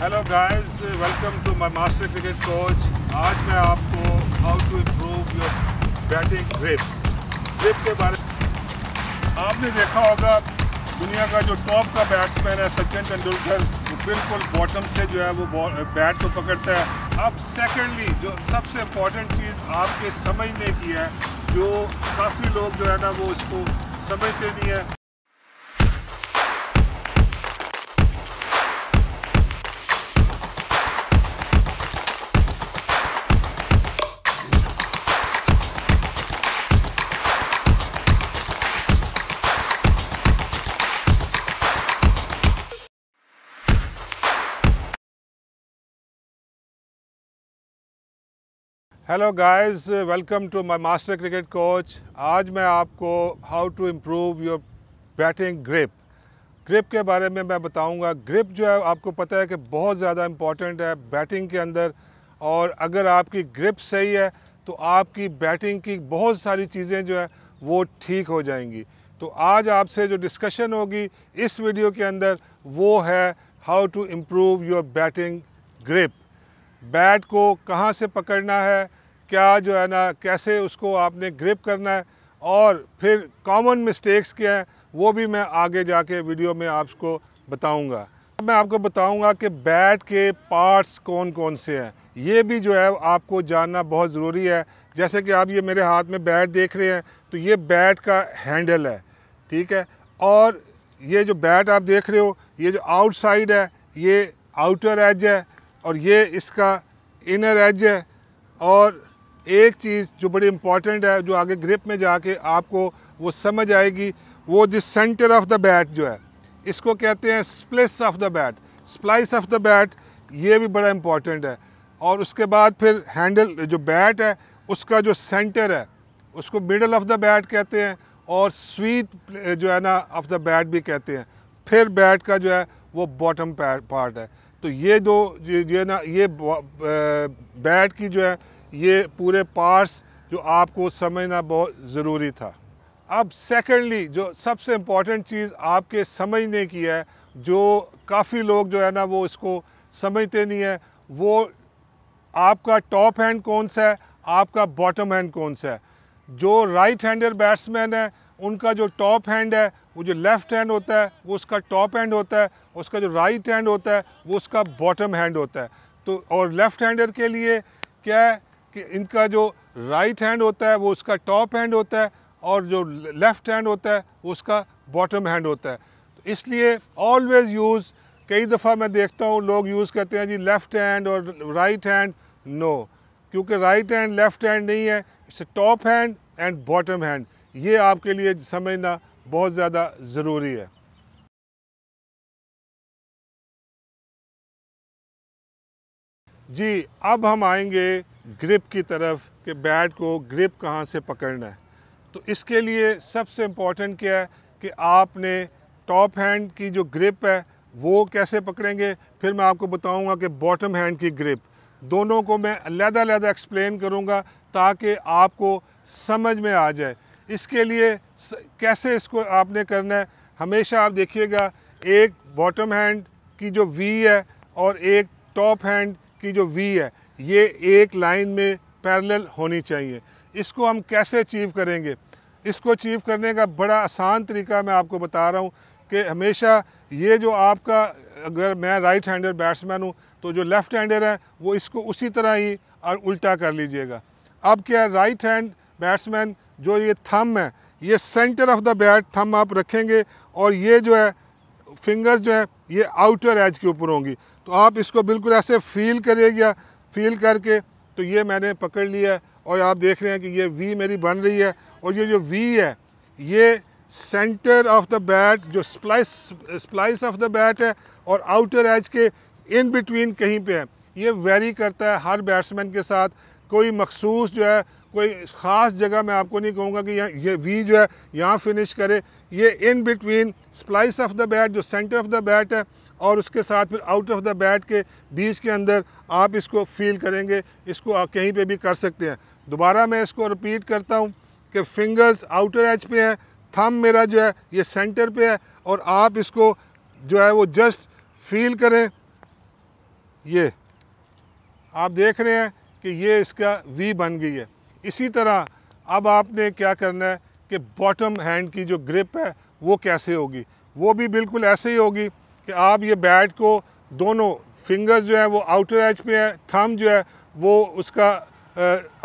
hello guys welcome to my master cricket coach आज मैं आपको how to improve your batting grip grip के बारे में आपने देखा होगा दुनिया का जो टॉप का बैट्समैन है सचिन तेंदुलकर वो बिल्कुल बॉटम से जो है वो बैट को पकड़ता है अब सेकेंडली जो सबसे इम्पॉर्टेंट चीज़ आपके समझने की है जो काफ़ी लोग जो है ना वो इसको समझते नहीं है hello guys welcome to my master cricket coach आज मैं आपको how to improve your batting grip grip के बारे में मैं बताऊंगा ग्रिप जो है आपको पता है कि बहुत ज़्यादा इम्पॉर्टेंट है बैटिंग के अंदर और अगर आपकी ग्रिप सही है तो आपकी बैटिंग की बहुत सारी चीज़ें जो है वो ठीक हो जाएंगी तो आज आपसे जो डिस्कशन होगी इस वीडियो के अंदर वो है how to improve your batting grip bat को कहाँ से पकड़ना है क्या जो है ना कैसे उसको आपने ग्रिप करना है और फिर कॉमन मिस्टेक्स क्या हैं वो भी मैं आगे जाके वीडियो में आपको बताऊंगा मैं आपको बताऊंगा कि बैट के पार्ट्स कौन कौन से हैं ये भी जो है आपको जानना बहुत ज़रूरी है जैसे कि आप ये मेरे हाथ में बैट देख रहे हैं तो ये बैट का हैंडल है ठीक है और ये जो बैट आप देख रहे हो ये जो आउटसाइड है ये आउटर एज है और ये इसका इनर एज है और एक चीज़ जो बड़ी इम्पॉर्टेंट है जो आगे ग्रिप में जाके आपको वो समझ आएगी वो देंटर सेंटर ऑफ द बैट जो है इसको कहते हैं splice of the bat splice of the bat ये भी बड़ा इम्पॉर्टेंट है और उसके बाद फिर हैंडल जो बैट है उसका जो सेंटर है उसको मिडल ऑफ द बैट कहते हैं और स्वीट जो है ना ऑफ द बैट भी कहते हैं फिर बैट का जो है वो बॉटम पार्ट है तो ये दो ये ना ये बैट eh, की जो है ये पूरे पार्ट्स जो आपको समझना बहुत ज़रूरी था अब सेकेंडली जो सबसे इम्पॉर्टेंट चीज़ आपके समझने की है जो काफ़ी लोग जो है ना वो इसको समझते नहीं है वो आपका टॉप हैंड कौन सा है आपका बॉटम हैंड कौन सा है जो राइट हैंडर बैट्समैन है उनका जो टॉप हैंड है वो जो लेफ़्ट हैंड होता है वो उसका टॉप हैंड होता है उसका जो राइट हैंड होता है वो उसका बॉटम हैंड होता है तो और लेफ़्ट हैंडर के लिए क्या है कि इनका जो राइट हैंड होता है वो उसका टॉप हैंड होता है और जो लेफ़्ट हैंड होता है वो उसका बॉटम हैंड होता है तो इसलिए ऑलवेज़ यूज़ कई दफ़ा मैं देखता हूँ लोग यूज़ करते हैं जी लेफ़्ट हैंड और राइट हैंड नो क्योंकि राइट हैंड लेफ़्ट हैंड नहीं है it's top hand and bottom hand ये आपके लिए समझना बहुत ज़्यादा ज़रूरी है जी अब हम आएंगे ग्रिप की तरफ कि बैट को ग्रिप कहाँ से पकड़ना है तो इसके लिए सबसे इम्पॉर्टेंट क्या है कि आपने टॉप हैंड की जो ग्रिप है वो कैसे पकड़ेंगे फिर मैं आपको बताऊंगा कि बॉटम हैंड की ग्रिप दोनों को मैं अलहदा अलहदा एक्सप्लेन करूंगा ताकि आपको समझ में आ जाए इसके लिए कैसे इसको आपने करना है हमेशा आप देखिएगा एक बॉटम हैंड की जो वी है और एक टॉप हैंड की जो वी है ये एक लाइन में पैरेलल होनी चाहिए इसको हम कैसे अचीव करेंगे इसको अचीव करने का बड़ा आसान तरीका मैं आपको बता रहा हूँ कि हमेशा ये जो आपका अगर मैं राइट हैंडर बैट्समैन हूँ तो जो लेफ़्ट हैंडर है वो इसको उसी तरह ही और उल्टा कर लीजिएगा अब क्या राइट हैंड बैट्समैन जो ये थम है ये सेंटर ऑफ द बैट थम आप रखेंगे और ये जो है फिंगर्स जो है ये आउटर एज के ऊपर होंगी तो आप इसको बिल्कुल ऐसे फील करिएगा फील करके तो ये मैंने पकड़ लिया है और आप देख रहे हैं कि ये वी मेरी बन रही है और ये जो वी है ये सेंटर ऑफ द बैट जो splice splice of the bat है और आउटर एज के इन बिटवीन कहीं पे है ये वेरी करता है हर बैट्समैन के साथ कोई मखसूस जो है कोई ख़ास जगह मैं आपको नहीं कहूँगा कि यहाँ ये वी जो है यहाँ फिनिश करे ये in between splice of the bat जो सेंटर ऑफ द बैट है और उसके साथ फिर आउट ऑफ द बैट के बीच के अंदर आप इसको फील करेंगे इसको कहीं पे भी कर सकते हैं दोबारा मैं इसको रिपीट करता हूँ कि फिंगर्स आउटर एज पे हैं थम मेरा जो है ये सेंटर पे है और आप इसको जो है वो जस्ट फील करें ये आप देख रहे हैं कि ये इसका वी बन गई है इसी तरह अब आपने क्या करना है कि बॉटम हैंड की जो ग्रिप है वो कैसे होगी वो भी बिल्कुल ऐसे ही होगी कि आप ये बैट को दोनों फिंगर्स जो है वो आउटर एच पे है थम जो है वो उसका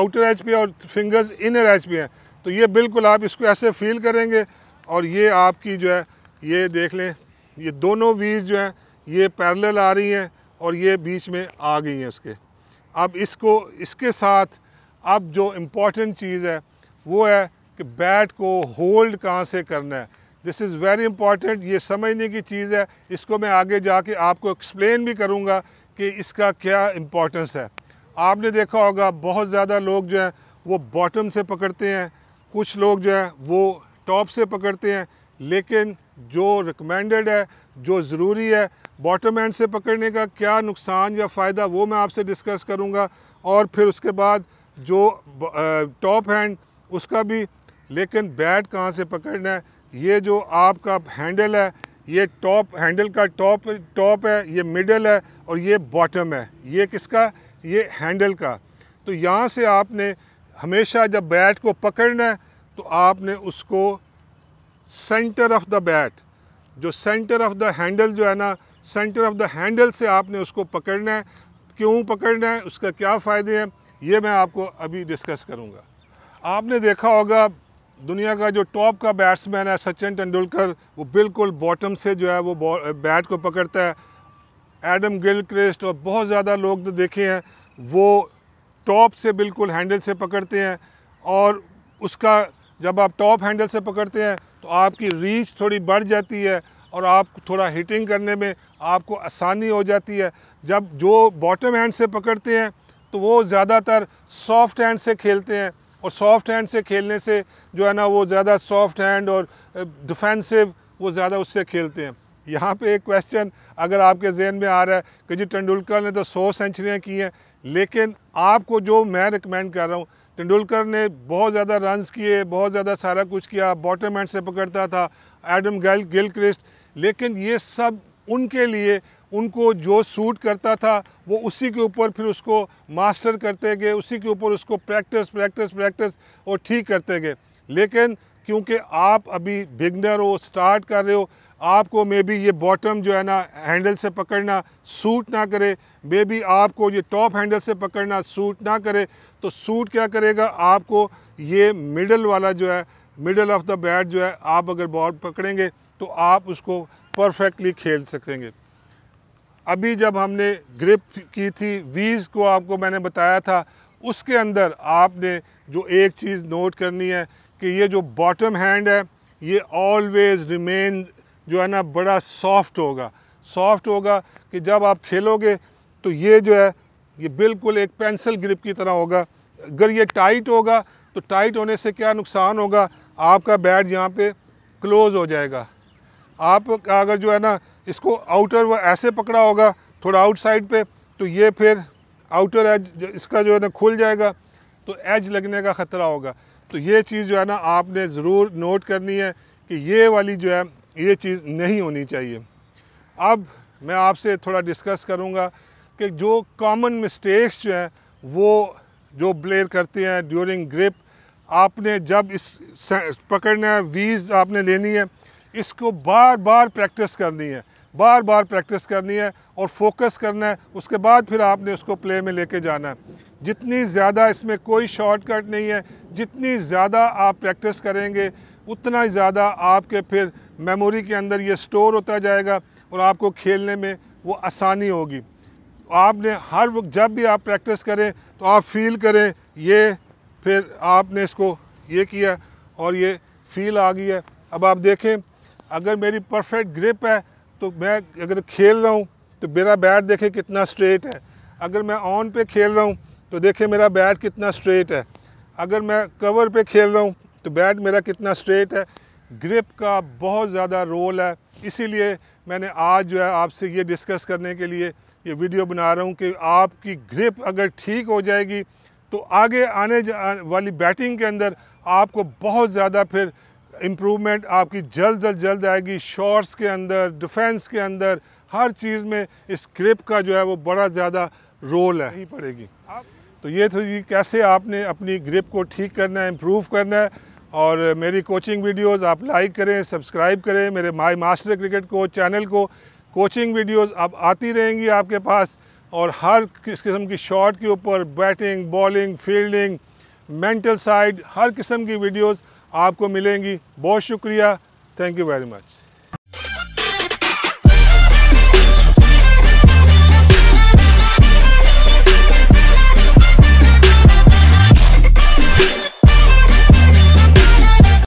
आउटर एच पे और फिंगर्स इनर एच पे हैं तो ये बिल्कुल आप इसको ऐसे फील करेंगे और ये आपकी जो है ये देख लें ये दोनों वीज जो हैं ये पैरेलल आ रही हैं और ये बीच में आ गई हैं उसके अब इसको इसके साथ अब जो इम्पॉर्टेंट चीज़ है वो है कि बैट को होल्ड कहाँ से करना है दिस इज़ वेरी इंपॉर्टेंट ये समझने की चीज़ है इसको मैं आगे जाके आपको एक्सप्लेन भी करूँगा कि इसका क्या इम्पोर्टेंस है आपने देखा होगा बहुत ज़्यादा लोग जो हैं वो बॉटम से पकड़ते हैं कुछ लोग जो हैं वो टॉप से पकड़ते हैं लेकिन जो रिकमेंडेड है जो ज़रूरी है बॉटम एंड से पकड़ने का क्या नुकसान या फ़ायदा वो मैं आपसे डिस्कस करूँगा और फिर उसके बाद जो टॉप हैंड उसका भी लेकिन बैट कहाँ से पकड़ना है ये जो आपका हैंडल है ये टॉप हैंडल का टॉप टॉप है ये मिडल है और ये बॉटम है ये किसका ये हैंडल का तो यहाँ से आपने हमेशा जब बैट को पकड़ना है तो आपने उसको सेंटर ऑफ द बैट जो सेंटर ऑफ द हैंडल जो है ना सेंटर ऑफ द हैंडल से आपने उसको पकड़ना है क्यों पकड़ना है उसका क्या फ़ायदे हैं ये मैं आपको अभी डिस्कस करूँगा आपने देखा होगा दुनिया का जो टॉप का बैट्समैन है सचिन तेंदुलकर वो बिल्कुल बॉटम से जो है वो बैट को पकड़ता है एडम गिल और बहुत ज़्यादा लोग तो देखे हैं वो टॉप से बिल्कुल हैंडल से पकड़ते हैं और उसका जब आप टॉप हैंडल से पकड़ते हैं तो आपकी रीच थोड़ी बढ़ जाती है और आप थोड़ा हिटिंग करने में आपको आसानी हो जाती है जब जो बॉटम हैंड से पकड़ते हैं तो वो ज़्यादातर सॉफ्ट हैंड से खेलते हैं और सॉफ्ट हैंड से खेलने से जो है ना वो ज़्यादा सॉफ्ट हैंड और डिफेंसिव वो ज़्यादा उससे खेलते हैं यहाँ पे एक क्वेश्चन अगर आपके जहन में आ रहा है कि जी तेंडुलकर ने तो सौ सेंचुरियाँ की हैं लेकिन आपको जो मैं रिकमेंड कर रहा हूँ तेंडुलकर ने बहुत ज़्यादा रन्स किए बहुत ज़्यादा सारा कुछ किया बॉटम एंड से पकड़ता था एडम गिल क्रिस्ट लेकिन ये सब उनके लिए उनको जो सूट करता था वो उसी के ऊपर फिर उसको मास्टर करते गए उसी के ऊपर उसको प्रैक्टिस प्रैक्टिस प्रैक्टिस और ठीक करते गए लेकिन क्योंकि आप अभी बिगनर हो स्टार्ट कर रहे हो आपको मे बी ये बॉटम जो है ना हैंडल से पकड़ना सूट ना करे मे बी आपको ये टॉप हैंडल से पकड़ना सूट ना करे तो सूट क्या करेगा आपको ये मिडल वाला जो है मिडल ऑफ द बैट जो है आप अगर बॉल पकड़ेंगे तो आप उसको परफेक्टली खेल सकेंगे अभी जब हमने ग्रिप की थी वीज को आपको मैंने बताया था उसके अंदर आपने जो एक चीज़ नोट करनी है कि ये जो बॉटम हैंड है ये ऑलवेज़ रिमेन जो है ना बड़ा सॉफ्ट होगा सॉफ्ट होगा कि जब आप खेलोगे तो ये जो है ये बिल्कुल एक पेंसिल ग्रिप की तरह होगा अगर ये टाइट होगा तो टाइट होने से क्या नुकसान होगा आपका बैट यहाँ पे क्लोज़ हो जाएगा आप अगर जो है ना इसको आउटर वो ऐसे पकड़ा होगा थोड़ा आउटसाइड पे तो ये फिर आउटर एज इसका जो है ना खुल जाएगा तो एज लगने का ख़तरा होगा तो ये चीज़ जो है ना आपने ज़रूर नोट करनी है कि ये वाली जो है ये चीज़ नहीं होनी चाहिए अब मैं आपसे थोड़ा डिस्कस करूँगा कि जो कॉमन मिस्टेक्स जो हैं वो जो ब्लेयर करते हैं ड्यूरिंग ग्रिप आपने जब इस पकड़ना है वीज़ आपने लेनी है इसको बार बार प्रैक्टिस करनी है बार बार प्रैक्टिस करनी है और फोकस करना है उसके बाद फिर आपने उसको प्ले में लेके जाना है जितनी ज़्यादा इसमें कोई शॉर्टकट नहीं है जितनी ज़्यादा आप प्रैक्टिस करेंगे उतना ही ज़्यादा आपके फिर मेमोरी के अंदर ये स्टोर होता जाएगा और आपको खेलने में वो आसानी होगी आपने हर वक्त जब भी आप प्रैक्टिस करें तो आप फील करें ये फिर आपने इसको ये किया और ये फील आ गई है अब आप देखें अगर मेरी परफेक्ट ग्रिप है तो मैं अगर खेल रहा हूँ तो मेरा बैट देखें कितना स्ट्रेट है अगर मैं ऑन पे खेल रहा हूँ तो देखें मेरा बैट कितना स्ट्रेट है अगर मैं कवर पे खेल रहा हूँ तो बैट मेरा कितना स्ट्रेट है ग्रिप का बहुत ज़्यादा रोल है इसीलिए मैंने आज जो है आपसे ये डिस्कस करने के लिए ये वीडियो बना रहा हूँ कि आपकी ग्रिप अगर ठीक हो जाएगी तो आगे आने जा, वाली बैटिंग के अंदर आपको बहुत ज़्यादा फिर इम्प्रूवमेंट आपकी जल्द अज जल्द आएगी शॉर्ट्स के अंदर डिफेंस के अंदर हर चीज़ में इस क्रिप का जो है वो बड़ा ज़्यादा रोल है ही पड़ेगी तो ये तो जी कैसे आपने अपनी ग्रिप को ठीक करना है इम्प्रूव करना है और मेरी कोचिंग वीडियोस आप लाइक करें सब्सक्राइब करें मेरे माई मास्टर क्रिकेट को चैनल को कोचिंग वीडियोस अब आती रहेंगी आपके पास और हर किस किस्म की शॉट के ऊपर batting bowling fielding mental side हर किस्म की वीडियोज़ आपको मिलेंगी बहुत शुक्रिया थैंक यू वेरी मच